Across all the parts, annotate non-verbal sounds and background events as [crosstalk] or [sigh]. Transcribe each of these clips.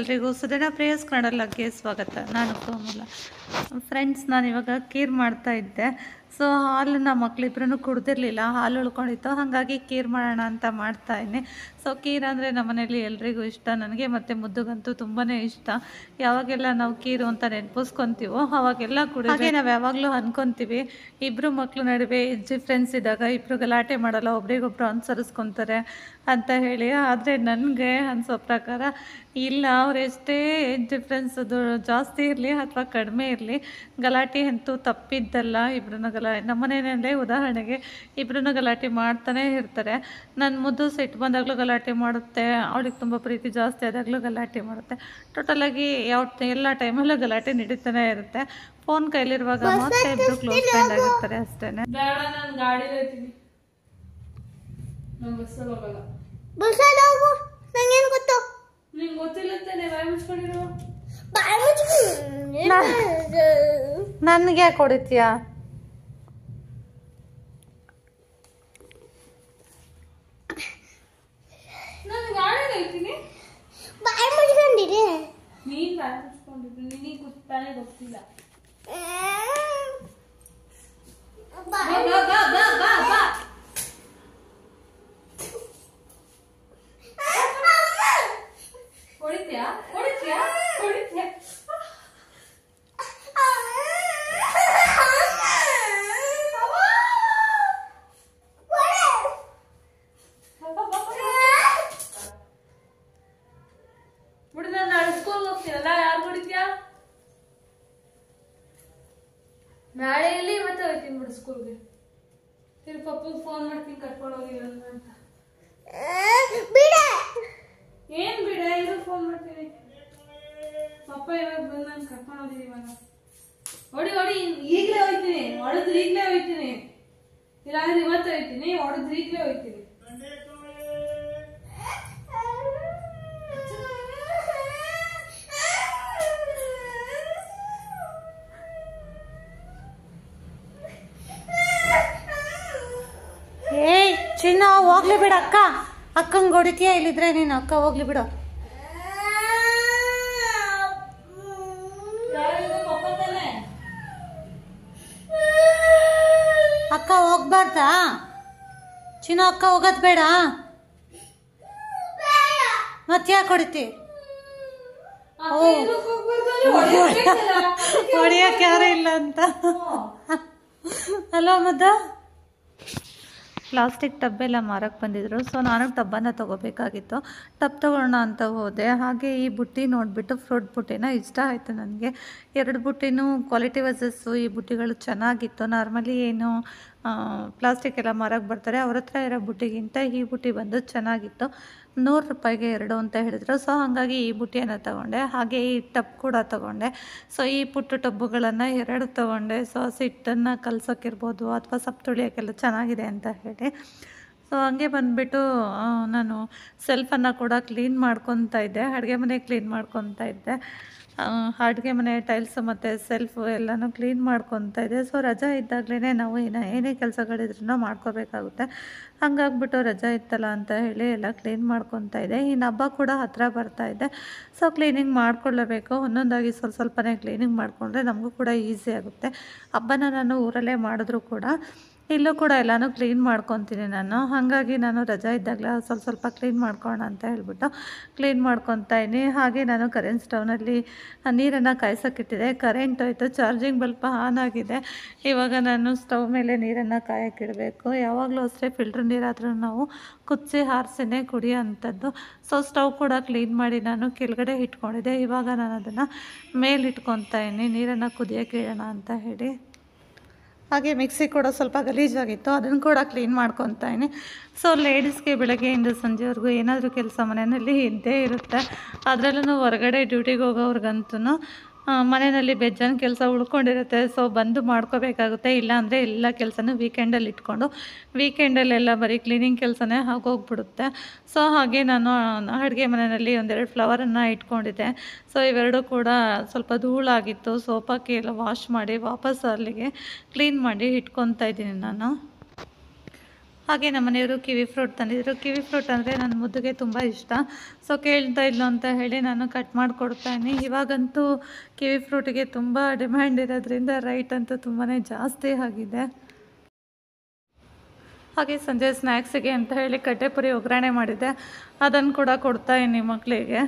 ಎಲ್ರಿಗೂ ಸುಧನ ಪ್ರೇಯಸ್ ಕನ್ನಡ ಲಗ್ಗೆ ಸ್ವಾಗತ ನಾನು ಕೋಮಲ ಫ್ರೆಂಡ್ಸ್ ನಾನು ಇವಾಗ ಕೇರ್ ಮಾಡ್ತಾ ಇದ್ದೆ ಸೊ ನಮ್ಮ ಮಕ್ಕಳಿಬ್ರು ಕುಡ್ದಿರಲಿಲ್ಲ ಹಾಲು ಉಳ್ಕೊಂಡಿತ್ತು ಹಾಗಾಗಿ ಖೀರ್ ಮಾಡೋಣ ಅಂತ ಮಾಡ್ತಾಯಿದ್ದೆ ಸೊ ಖೀರ್ ಅಂದರೆ ನಮ್ಮನೇಲಿ ಎಲ್ರಿಗೂ ಇಷ್ಟ ನನಗೆ ಮತ್ತು ಮುದ್ದುಗಂತೂ ತುಂಬಾ ಇಷ್ಟ ಯಾವಾಗೆಲ್ಲ ನಾವು ಕೀರು ಅಂತ ನೆನಪಿಸ್ಕೊತೀವೋ ಅವಾಗೆಲ್ಲ ಹಾಗೆ ನಾವು ಯಾವಾಗಲೂ ಅಂದ್ಕೊತೀವಿ ಇಬ್ಬರು ಮಕ್ಕಳು ನಡುವೆ ಡಿಫ್ರೆನ್ಸ್ ಫ್ರೆಂಡ್ಸ್ ಇದ್ದಾಗ ಇಬ್ಬರು ಗಲಾಟೆ ಮಾಡಲ್ಲ ಒಬ್ರಿಗೊಬ್ರು ಅನುಸರಿಸ್ಕೊತಾರೆ ಅಂತ ಹೇಳಿ ಆದರೆ ನನಗೆ ಅನಿಸೋ ಪ್ರಕಾರ ಇಲ್ಲ ಅವರೆಷ್ಟೇ ಡಿಫ್ರೆನ್ಸ್ ಜಾಸ್ತಿ ಇರಲಿ ಅಥವಾ ಕಡಿಮೆ ಇರಲಿ ಗಲಾಟೆ ಅಂತೂ ತಪ್ಪಿದ್ದಲ್ಲ ಇಬ್ಬರನ್ನ ನಮ್ಮ ಮನೆಯಲ್ಲೇ ಉದಾಹರಣೆಗೆ ಇಬ್ಬರೂ ಗಲಾಟೆ ಮಾಡ್ತಾನೆ ಇರ್ತಾರೆ ನನ್ನ ಮುದ್ದು ಸಿಟ್ಟು ಬಂದಾಗಲೂ ಗಲಾಟೆ ಮಾಡುತ್ತೆ ಅವಳಿಗೆ ತುಂಬ ಪ್ರೀತಿ ಜಾಸ್ತಿ ಆದಾಗಲೂ ಗಲಾಟೆ ಮಾಡುತ್ತೆ ಟೋಟಲ್ ಆಗಿ ಯಾವ ಎಲ್ಲ ಟೈಮಲ್ಲೂ ಗಲಾಟೆ ನಡೀತಾನೆ ಇರುತ್ತೆ ಫೋನ್ ಕೈಲಿರುವಾಗ ಮಾತ್ರ ಇಬ್ಬರು ಕ್ಲೋಸ್ ಫ್ರೆಂಡ್ ಆಗಿರ್ತಾರೆ ಅಷ್ಟೇ ನನ್ಗೆ ಯಾಕೆ ಹೊಡಿತೀಯಾ 本来都四的。ಫೋನ್ ಮಾಡ್ತೀನಿ ಕರ್ಕೊಂಡು ಅಂತ ಬಿಡ ಏನ್ ಬಿಡ ಇವಾಗ ಫೋನ್ ಮಾಡ್ತೀನಿ ಪಪ್ಪ ಇವಾಗ ಬಂದು ನಾನು ಕರ್ಕೊಂಡು ಹೋಗಿದ್ದೀನಿ ಇವಾಗ ಹೊಡಿ ಹೊಡಿ ಈಗಲೇ ಹೋಯ್ತೀನಿ ಹೊಡೆದ್ರೆ ಈಗಲೇ ಹೋಯ್ತೀನಿ ಇಲ್ಲಾಂದ್ರೆ ಇವತ್ತು ಹೋಯ್ತೀನಿ ಹೊಡೆದ್ರೆ ಈಗಲೇ ಹೋಯ್ತೀನಿ ಹೋಗ್ಲಿ ಬಿಡು ಅಕ್ಕ ಅಕ್ಕಂಗ್ ಹೊಡಿತೀಯ ಇಲ್ಲಿದ್ರೆ ನೀನು ಅಕ್ಕ ಹೋಗ್ಲಿ ಬಿಡು ಅಕ್ಕ ಹೋಗ್ಬಾರ್ದಾ ಚಿನ್ನ ಅಕ್ಕ ಹೋಗೋದು ಬೇಡ ಮತ್ತೆ ಯಾಕೆ ಹೊಡಿತಿ ಹೊಡಿಯಕ್ಕೆ ಯಾರು ಇಲ್ಲ ಅಂತ ಅಲ್ವಾ ಮುದ್ದ ಪ್ಲಾಸ್ಟಿಕ್ ಟಬ್ಬೆಲ್ಲ ಮಾರಕ್ಕೆ ಬಂದಿದ್ರು ಸೊ ನಾನು ಟಬ್ಬನ್ನು ತೊಗೋಬೇಕಾಗಿತ್ತು ಟಬ್ ತೊಗೊಳ್ಳೋಣ ಅಂತ ಹೋದೆ ಹಾಗೆ ಈ ಬುಟ್ಟಿ ನೋಡಿಬಿಟ್ಟು ಫ್ರೂಟ್ ಬುಟ್ಟಿನ ಇಷ್ಟ ಆಯಿತು ನನಗೆ ಎರಡು ಬುಟ್ಟಿನೂ ಕ್ವಾಲಿಟಿ ವೈಸಸ್ಸು ಈ ಬುಟ್ಟಿಗಳು ಚೆನ್ನಾಗಿತ್ತು ನಾರ್ಮಲಿ ಏನು ಪ್ಲಾಸ್ಟಿಕ್ ಎಲ್ಲ ಮಾರಕ್ಕೆ ಬರ್ತಾರೆ ಅವ್ರ ಹತ್ರ ಇರೋ ಬುಟ್ಟಿಗಿಂತ ಈ ಬುಟ್ಟಿ ಬಂದು ಚೆನ್ನಾಗಿತ್ತು ನೂರು ರೂಪಾಯಿಗೆ ಎರಡು ಅಂತ ಹೇಳಿದರು ಸೊ ಹಾಗಾಗಿ ಈ ಬುಟ್ಟಿಯನ್ನು ತಗೊಂಡೆ ಹಾಗೆ ಈ ಟಬ್ ಕೂಡ ತಗೊಂಡೆ ಸೊ ಈ ಪುಟ್ಟು ಟಬ್ಬುಗಳನ್ನು ಎರಡು ತಗೊಂಡೆ ಸೊ ಸಿಟ್ಟನ್ನು ಕಲಸೋಕ್ಕಿರ್ಬೋದು ಅಥವಾ ಸಪ್ ತುಳಿಯೋಕ್ಕೆಲ್ಲ ಚೆನ್ನಾಗಿದೆ ಅಂತ ಹೇಳಿ ಸೊ ಹಂಗೆ ಬಂದುಬಿಟ್ಟು ನಾನು ಸೆಲ್ಫನ್ನು ಕೂಡ ಕ್ಲೀನ್ ಮಾಡ್ಕೊತಾ ಇದ್ದೆ ಅಡುಗೆ ಮನೆ ಕ್ಲೀನ್ ಮಾಡ್ಕೊತಾ ಇದ್ದೆ ಅಡುಗೆ ಮನೆ ಟೈಲ್ಸ್ ಮತ್ತು ಸೆಲ್ಫು ಎಲ್ಲನೂ ಕ್ಲೀನ್ ಮಾಡ್ಕೊತ ಇದೆ ಸೊ ರಜಾ ಇದ್ದಾಗಲೇ ನಾವು ಇನ್ನು ಏನೇ ಕೆಲಸಗಳಿದ್ರೂ ಮಾಡ್ಕೋಬೇಕಾಗುತ್ತೆ ಹಂಗಾಗ್ಬಿಟ್ಟು ರಜಾ ಇತ್ತಲ್ಲ ಅಂತ ಹೇಳಿ ಎಲ್ಲ ಕ್ಲೀನ್ ಮಾಡ್ಕೊತ ಇದೆ ಇನ್ನು ಹಬ್ಬ ಕೂಡ ಹತ್ತಿರ ಬರ್ತಾ ಇದೆ ಸೊ ಕ್ಲೀನಿಂಗ್ ಮಾಡ್ಕೊಳ್ಳಬೇಕು ಒಂದೊಂದಾಗಿ ಸ್ವಲ್ಪ ಸ್ವಲ್ಪನೇ ಕ್ಲೀನಿಂಗ್ ಮಾಡಿಕೊಂಡ್ರೆ ನಮಗೂ ಕೂಡ ಈಸಿ ಆಗುತ್ತೆ ಹಬ್ಬನ ನಾನು ಊರಲ್ಲೇ ಮಾಡಿದ್ರೂ ಕೂಡ ಇಲ್ಲೂ ಕೂಡ ಎಲ್ಲಾನು ಕ್ಲೀನ್ ಮಾಡ್ಕೊತೀನಿ ನಾನು ಹಾಗಾಗಿ ನಾನು ರಜಾ ಇದ್ದಾಗಲೇ ಸ್ವಲ್ಪ ಸ್ವಲ್ಪ ಕ್ಲೀನ್ ಮಾಡ್ಕೋಣ ಅಂತ ಹೇಳ್ಬಿಟ್ಟು ಕ್ಲೀನ್ ಮಾಡ್ಕೊತಾ ಇದ್ದೀನಿ ಹಾಗೆ ನಾನು ಕರೆಂಟ್ ಸ್ಟವ್ನಲ್ಲಿ ನೀರನ್ನು ಕಾಯಿಸೋಕ್ಕಿಟ್ಟಿದೆ ಕರೆಂಟ್ ಹೋಯ್ತು ಚಾರ್ಜಿಂಗ್ ಬಲ್ಪ ಆನ್ ಆಗಿದೆ ಇವಾಗ ನಾನು ಸ್ಟವ್ ಮೇಲೆ ನೀರನ್ನು ಕಾಯೋಕ್ಕಿಡಬೇಕು ಯಾವಾಗಲೂ ಅಷ್ಟೇ ಫಿಲ್ಟರ್ ನೀರಾದರೂ ನಾವು ಕುದಿಸಿ ಹಾರಿಸಿನೇ ಕುಡಿಯೋ ಅಂಥದ್ದು ಸೊ ಸ್ಟವ್ ಕೂಡ ಕ್ಲೀನ್ ಮಾಡಿ ನಾನು ಕೆಳಗಡೆ ಇಟ್ಕೊಂಡಿದ್ದೆ ಇವಾಗ ನಾನು ಅದನ್ನು ಮೇಲಿಟ್ಕೊತಾ ಇದ್ದೀನಿ ನೀರನ್ನು ಕುದಿಯೋಕೆ ಇಡೋಣ ಅಂತ ಹೇಳಿ ಹಾಗೆ ಮಿಕ್ಸಿ ಕೂಡ ಸ್ವಲ್ಪ ಗಲೀಜಾಗಿತ್ತು ಅದನ್ನು ಕೂಡ ಕ್ಲೀನ್ ಮಾಡ್ಕೊತಾಯಿನಿ ಸೊ ಲೇಡೀಸ್ಗೆ ಬೆಳಗ್ಗೆಯಿಂದ ಸಂಜೆವರೆಗೂ ಏನಾದರೂ ಕೆಲಸ ಮನೆಯಲ್ಲಿ ಇದ್ದೇ ಇರುತ್ತೆ ಅದರಲ್ಲೂ ಹೊರಗಡೆ ಡ್ಯೂಟಿಗೆ ಹೋಗೋವ್ರಿಗಂತೂ ಮನೆಯಲ್ಲಿ ಬೆಜ್ಜನ್ ಕೆಲಸ ಉಳ್ಕೊಂಡಿರುತ್ತೆ ಸೊ ಬಂದು ಮಾಡ್ಕೋಬೇಕಾಗುತ್ತೆ ಅಂದರೆ ಎಲ್ಲ ಕೆಲಸನೂ ವೀಕೆಂಡಲ್ಲಿ ಇಟ್ಕೊಂಡು ವೀಕೆಂಡಲ್ಲೆಲ್ಲ ಬರೀ ಕ್ಲೀನಿಂಗ್ ಕೆಲಸನೇ ಆಗೋಗ್ಬಿಡುತ್ತೆ ಸೊ ಹಾಗೆ ನಾನು ಅಡುಗೆ ಮನೆಯಲ್ಲಿ ಒಂದೆರಡು ಫ್ಲವರನ್ನು ಇಟ್ಕೊಂಡಿದ್ದೆ ಸೊ ಇವೆರಡೂ ಕೂಡ ಸ್ವಲ್ಪ ಧೂಳಾಗಿತ್ತು ಸೋಪಾಕಿ ಎಲ್ಲ ವಾಶ್ ಮಾಡಿ ವಾಪಸ್ ಅಲ್ಲಿಗೆ ಕ್ಲೀನ್ ಮಾಡಿ ಇಟ್ಕೊತಾ ಇದ್ದೀನಿ ನಾನು ಹಾಗೆ ನಮ್ಮ ಮನೆಯವರು ಕಿವಿ ಫ್ರೂಟ್ ತಂದಿದ್ದರು ಕಿವಿ ಫ್ರೂಟ್ ಅಂದರೆ ನನ್ನ ಮುದ್ದುಗೆ ತುಂಬ ಇಷ್ಟ ಸೊ ಕೇಳ್ತಾ ಇಲ್ಲ ಅಂತ ಹೇಳಿ ನಾನು ಕಟ್ ಮಾಡಿಕೊಡ್ತಾನೆ ಇವಾಗಂತೂ ಕಿವಿ ಫ್ರೂಟಿಗೆ ತುಂಬ ಡಿಮ್ಯಾಂಡ್ ಇರೋದ್ರಿಂದ ರೈಟ್ ಅಂತೂ ತುಂಬಾ ಜಾಸ್ತಿ ಆಗಿದೆ ಹಾಗೆ ಸಂಜೆ ಸ್ನ್ಯಾಕ್ಸಿಗೆ ಅಂತ ಹೇಳಿ ಕಟ್ಟೆಪುರಿ ಒಗ್ಗರಣೆ ಮಾಡಿದ್ದೆ ಅದನ್ನು ಕೂಡ ಕೊಡ್ತಾಯಿನಿ ಮಕ್ಕಳಿಗೆ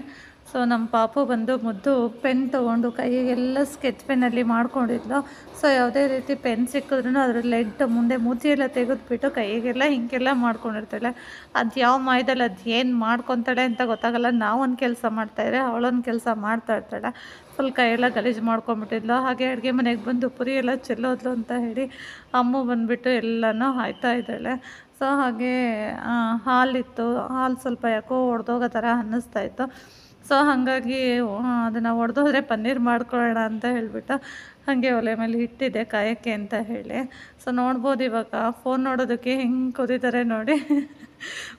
ಸೊ ನಮ್ಮ ಪಾಪು ಬಂದು ಮುದ್ದು ಪೆನ್ ತೊಗೊಂಡು ಕೈಗೆಲ್ಲ ಸ್ಕೆಚ್ ಪೆನ್ನಲ್ಲಿ ಮಾಡ್ಕೊಂಡಿದ್ಲು ಸೊ ಯಾವುದೇ ರೀತಿ ಪೆನ್ ಸಿಕ್ಕಿದ್ರೂ ಅದ್ರ ಲೆಡ್ ಮುಂದೆ ಮೂತಿಯೆಲ್ಲ ತೆಗೆದುಬಿಟ್ಟು ಕೈಗೆಲ್ಲ ಹಿಂಗೆಲ್ಲ ಮಾಡ್ಕೊಂಡಿರ್ತಾಳೆ ಅದು ಯಾವ ಮಾಯದಲ್ಲಿ ಅದು ಏನು ಮಾಡ್ಕೊತಾಳೆ ಅಂತ ಗೊತ್ತಾಗಲ್ಲ ನಾವೊಂದು ಕೆಲಸ ಮಾಡ್ತಾಯಿದ್ರೆ ಅವಳೊಂದು ಕೆಲಸ ಮಾಡ್ತಾ ಇರ್ತಾಳೆ ಫುಲ್ ಕೈಯೆಲ್ಲ ಗಲೀಜು ಮಾಡ್ಕೊಂಬಿಟ್ಟಿದ್ಲು ಹಾಗೆ ಅಡುಗೆ ಮನೆಗೆ ಬಂದು ಪುರಿ ಎಲ್ಲ ಚೆಲ್ಲೋದ್ಲು ಅಂತ ಹೇಳಿ ಅಮ್ಮ ಬಂದುಬಿಟ್ಟು ಎಲ್ಲನೂ ಹಾಯ್ತಾ ಇದ್ದಾಳೆ ಸೊ ಹಾಗೆ ಹಾಲಿತ್ತು ಹಾಲು ಸ್ವಲ್ಪ ಯಾಕೋ ಹೊಡೆದೋಗೋ ಥರ ಅನ್ನಿಸ್ತಾಯಿತ್ತು ಸೊ ಹಾಗಾಗಿ ಅದನ್ನು ಒಡೆದೋದ್ರೆ ಪನ್ನೀರ್ ಮಾಡ್ಕೊಳ್ಳೋಣ ಅಂತ ಹೇಳಿಬಿಟ್ಟು ಹಾಗೆ ಒಲೆ ಮೇಲೆ ಇಟ್ಟಿದ್ದೆ ಕಾಯೋಕ್ಕೆ ಅಂತ ಹೇಳಿ ಸೊ ನೋಡ್ಬೋದು ಇವಾಗ ಫೋನ್ ನೋಡೋದಕ್ಕೆ ಹೆಂಗೆ ಕುದಿತಾರೆ ನೋಡಿ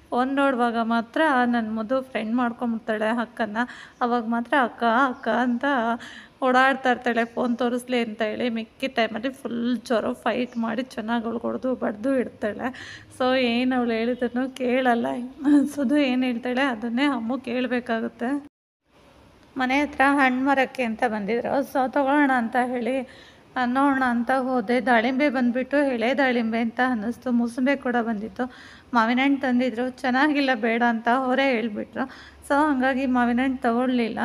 ಫೋನ್ ನೋಡುವಾಗ ಮಾತ್ರ ನನ್ನ ಮದು ಫ್ರೆಂಡ್ ಮಾಡ್ಕೊಂಬಿಡ್ತಾಳೆ ಅಕ್ಕನ ಅವಾಗ ಮಾತ್ರ ಅಕ್ಕ ಅಕ್ಕ ಅಂತ ಓಡಾಡ್ತಾ ಇರ್ತಾಳೆ ಫೋನ್ ತೋರಿಸ್ಲಿ ಅಂತ ಹೇಳಿ ಮಿಕ್ಕಿ ಟೈಮಲ್ಲಿ ಫುಲ್ ಜ್ವರ ಫೈಟ್ ಮಾಡಿ ಚೆನ್ನಾಗಿ ಹೊಡೆದು ಬಡ್ದು ಇಡ್ತಾಳೆ ಸೊ ಏನು ಅವಳು ಹೇಳಿದ್ರು ಕೇಳಲ್ಲ ಸುದು ಏನು ಹೇಳ್ತಾಳೆ ಅದನ್ನೇ ಅಮ್ಮು ಕೇಳಬೇಕಾಗುತ್ತೆ ಮನೆ ಹತ್ರ ಹಣ್ಣು ಮರಕ್ಕೆ ಅಂತ ಬಂದಿದ್ರು ಸೊ ತೊಗೊಳ್ಳೋಣ ಅಂತ ಹೇಳಿ ನೋಡೋಣ ಅಂತ ಹೋದೆ ದಾಳಿಂಬೆ ಬಂದುಬಿಟ್ಟು ಎಳೆ ದಾಳಿಂಬೆ ಅಂತ ಅನ್ನಿಸ್ತು ಮೂಸಂಬೆ ಕೂಡ ಬಂದಿತ್ತು ಮಾವಿನ ಹಣ್ಣು ತಂದಿದ್ರು ಚೆನ್ನಾಗಿಲ್ಲ ಬೇಡ ಅಂತ ಅವರೇ ಹೇಳಿಬಿಟ್ರು ಸೊ ಹಾಗಾಗಿ ಮಾವಿನ ಹಣ್ಣು ತೊಗೊಳ್ಲಿಲ್ಲ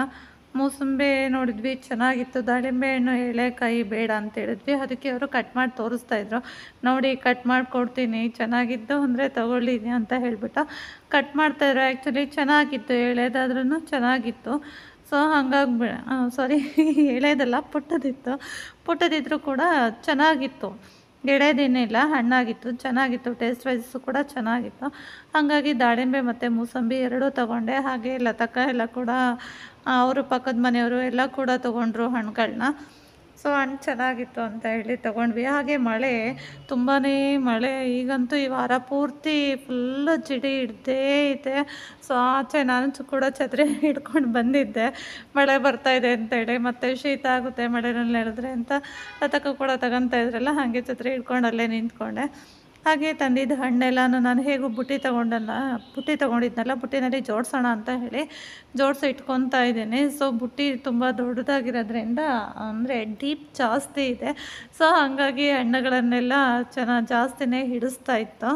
ಮೂಸಂಬೆ ನೋಡಿದ್ವಿ ಚೆನ್ನಾಗಿತ್ತು ದಾಳಿಂಬೆ ಹಣ್ಣು ಕೈ ಬೇಡ ಅಂತ ಹೇಳಿದ್ವಿ ಅದಕ್ಕೆ ಅವರು ಕಟ್ ಮಾಡಿ ತೋರಿಸ್ತಾ ತೋರಿಸ್ತಾಯಿದ್ರು ನೋಡಿ ಕಟ್ ಮಾಡಿಕೊಡ್ತೀನಿ ಚೆನ್ನಾಗಿದ್ದು ಅಂದರೆ ತೊಗೊಳ್ಳಿದ್ದೀನಿ ಅಂತ ಹೇಳಿಬಿಟ್ಟು ಕಟ್ ಮಾಡ್ತಾಯಿದ್ರು ಆ್ಯಕ್ಚುಲಿ ಚೆನ್ನಾಗಿತ್ತು ಎಳೆದಾದ್ರೂ ಚೆನ್ನಾಗಿತ್ತು ಸೊ ಹಾಗಾಗಿ ಸಾರಿ ಎಳೆದಲ್ಲ ಪುಟ್ಟದಿತ್ತು ಪುಟ್ಟದಿದ್ದರೂ ಕೂಡ ಚೆನ್ನಾಗಿತ್ತು ಎಳೆದೇನಿಲ್ಲ ಹಣ್ಣಾಗಿತ್ತು ಚೆನ್ನಾಗಿತ್ತು ಟೇಸ್ಟ್ ವೈಸು ಕೂಡ ಚೆನ್ನಾಗಿತ್ತು ಹಾಗಾಗಿ ದಾಳಿಂಬೆ ಮತ್ತು ಮೂಸಂಬಿ ಎರಡೂ ತೊಗೊಂಡೆ ಹಾಗೆ ಲತಕ್ಕ ಎಲ್ಲ ಕೂಡ ಅವರು ಪಕ್ಕದ ಮನೆಯವರು ಎಲ್ಲ ಕೂಡ ತೊಗೊಂಡ್ರು ಹಣ್ಣುಗಳನ್ನ ಸೊ ಹಣ್ಣು ಚೆನ್ನಾಗಿತ್ತು ಅಂತ ಹೇಳಿ ತೊಗೊಂಡ್ವಿ ಹಾಗೆ ಮಳೆ ತುಂಬಾ ಮಳೆ ಈಗಂತೂ ಈ ವಾರ ಪೂರ್ತಿ ಫುಲ್ಲು ಜಿಡಿ ಹಿಡ್ದೇ ಇದೆ ಸೊ ಆಚೆ ನಾನು ಕೂಡ ಛತ್ರಿ [laughs] ಹಿಡ್ಕೊಂಡು ಬಂದಿದ್ದೆ ಮಳೆ ಬರ್ತಾಯಿದೆ ಅಂತೇಳಿ ಮತ್ತು ಶೀತ ಆಗುತ್ತೆ ಮಳೆನಲ್ಲಿ ಹೇಳಿದ್ರೆ ಅಂತ ಅದಕ್ಕೂ ಕೂಡ ತಗೊತಾ ಇದ್ರಲ್ಲ ಹಾಗೆ ಛತ್ರಿ ಹಿಡ್ಕೊಂಡು ಅಲ್ಲೇ ನಿಂತ್ಕೊಂಡೆ ಹಾಗೆ ತಂದಿದ್ದ ಹಣ್ಣೆಲ್ಲ ನಾನು ಹೇಗೂ ಬುಟ್ಟಿ ತೊಗೊಂಡಲ್ಲ ಬುಟ್ಟಿ ತೊಗೊಂಡಿದ್ನಲ್ಲ ಬುಟ್ಟಿನಲ್ಲಿ ಜೋಡಿಸೋಣ ಅಂತ ಹೇಳಿ ಜೋಡಿಸಿ ಇಟ್ಕೊತಾ ಇದ್ದೀನಿ ಸೊ ಬುಟ್ಟಿ ತುಂಬ ದೊಡ್ಡದಾಗಿರೋದ್ರಿಂದ ಅಂದರೆ ಡೀಪ್ ಜಾಸ್ತಿ ಇದೆ ಸೊ ಹಾಗಾಗಿ ಹಣ್ಣುಗಳನ್ನೆಲ್ಲ ಚೆನ್ನಾಗಿ ಜಾಸ್ತಿನೇ ಹಿಡಿಸ್ತಾ ಇತ್ತು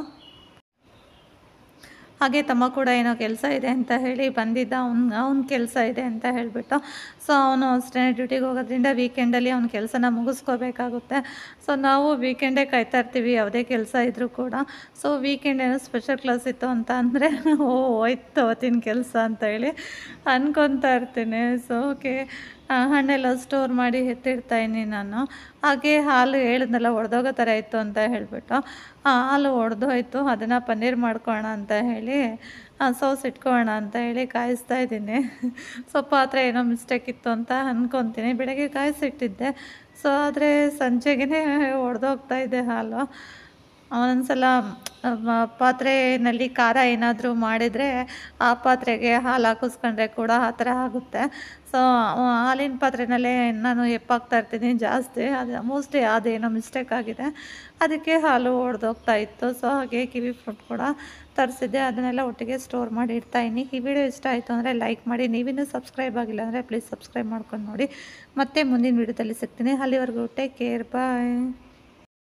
ಹಾಗೆ ತಮ್ಮ ಕೂಡ ಏನೋ ಕೆಲಸ ಇದೆ ಅಂತ ಹೇಳಿ ಬಂದಿದ್ದ ಅವ್ನು ಅವ್ನ ಕೆಲಸ ಇದೆ ಅಂತ ಹೇಳಿಬಿಟ್ಟು ಸೊ ಅವನು ಅಷ್ಟೇ ಡ್ಯೂಟಿಗೆ ಹೋಗೋದ್ರಿಂದ ವೀಕೆಂಡಲ್ಲಿ ಅವ್ನ ಕೆಲಸನ ಮುಗಿಸ್ಕೋಬೇಕಾಗುತ್ತೆ ಸೊ ನಾವು ವೀಕೆಂಡೇ ಕಾಯ್ತಾ ಇರ್ತೀವಿ ಯಾವುದೇ ಕೆಲಸ ಇದ್ದರೂ ಕೂಡ ಸೊ ವೀಕೆಂಡ್ ಏನೋ ಸ್ಪೆಷಲ್ ಕ್ಲಾಸ್ ಇತ್ತು ಅಂತ ಅಂದರೆ ಓ ಹೋಯ್ತು ಅವತ್ತಿನ ಕೆಲಸ ಅಂತ ಹೇಳಿ ಅನ್ಕೊತಾ ಇರ್ತೀನಿ ಸೊ ಓಕೆ ಹಣ್ಣೆಲ್ಲ ಸ್ಟೋರ್ ಮಾಡಿ ಎತ್ತಿಡ್ತಾಯಿನಿ ನಾನು ಹಾಗೆ ಹಾಲು ಹೇಳಿದ್ನಲ್ಲ ಒಡೆದೋಗೋ ಥರ ಇತ್ತು ಅಂತ ಹೇಳಿಬಿಟ್ಟು ಹಾಲು ಒಡೆದೋಯ್ತು ಅದನ್ನು ಪನ್ನೀರ್ ಮಾಡ್ಕೋಣ ಅಂತ ಹೇಳಿ ಸೋಸ್ ಇಟ್ಕೋಣ ಅಂತ ಹೇಳಿ ಕಾಯಿಸ್ತಾ ಇದ್ದೀನಿ ಸೊ ಪಾತ್ರೆ ಏನೋ ಮಿಸ್ಟೇಕ್ ಇತ್ತು ಅಂತ ಅಂದ್ಕೊತೀನಿ ಬೆಳಗ್ಗೆ ಕಾಯಿಸಿಟ್ಟಿದ್ದೆ ಸೊ ಆದರೆ ಸಂಜೆಗೇ ಒಡೆದೋಗ್ತಾ ಇದೆ ಹಾಲು ಒಂದೊಂದ್ಸಲ ಪಾತ್ರೆಯಲ್ಲಿ ಖಾರ ಏನಾದರೂ ಮಾಡಿದರೆ ಆ ಪಾತ್ರೆಗೆ ಹಾಲು ಹಾಕಿಸ್ಕೊಂಡ್ರೆ ಕೂಡ ಆ ಥರ ಆಗುತ್ತೆ ಸೊ ಹಾಲಿನ ಪಾತ್ರೆನಲ್ಲೇ ನಾನು ಎಪ್ಪಾಗ್ತಾ ಇರ್ತೀನಿ ಜಾಸ್ತಿ ಅದು ಮೋಸ್ಟ್ಲಿ ಅದೇನೋ ಮಿಸ್ಟೇಕ್ ಆಗಿದೆ ಅದಕ್ಕೆ ಹಾಲು ಹೊಡೆದೋಗ್ತಾ ಇತ್ತು ಸೊ ಹಾಗೆ ಕಿವಿ ಫ್ರೂಟ್ ಕೂಡ ತರಿಸಿದ್ದೆ ಅದನ್ನೆಲ್ಲ ಒಟ್ಟಿಗೆ ಸ್ಟೋರ್ ಮಾಡಿ ಇಡ್ತಾಯಿನಿ ಈ ವಿಡಿಯೋ ಇಷ್ಟ ಆಯಿತು ಅಂದರೆ ಲೈಕ್ ಮಾಡಿ ನೀವಿನ್ನೂ ಸಬ್ಸ್ಕ್ರೈಬ್ ಆಗಿಲ್ಲ ಅಂದರೆ ಪ್ಲೀಸ್ ಸಬ್ಸ್ಕ್ರೈಬ್ ಮಾಡ್ಕೊಂಡು ನೋಡಿ ಮತ್ತೆ ಮುಂದಿನ ವಿಡಿಯೋದಲ್ಲಿ ಸಿಗ್ತೀನಿ ಅಲ್ಲಿವರೆಗೂ ಟೇಕ್ ಕೇರ್ ಬಾಯ್